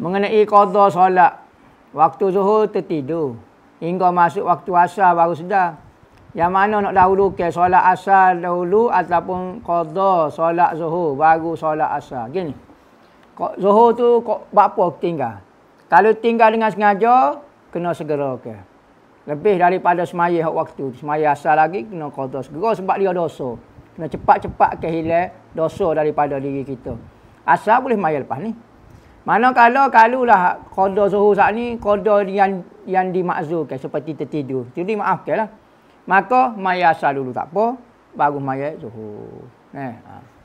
mengenai qadha solat waktu zuhur tertidur hingga masuk waktu asar baru sedar yang mana nak dahulu ke solat asar dahulu ataupun qadha solat zuhur baru solat asar gini kok zuhur tu kok apa tinggal kalau tinggal dengan sengaja kena segera ke lebih daripada semaya waktu semaya asar lagi kena qadha segera sebab dia dosa kena cepat-cepat ke hilang dosa daripada diri kita asar boleh semaya lepas ni mana Manakala kalulah qada zuhur saat ni qada yang yang dimakzulkan seperti tertidur. Jadi maafkanlah. Maka mayasal dulu tak apa, baru mayat zuhur. Eh. Ha.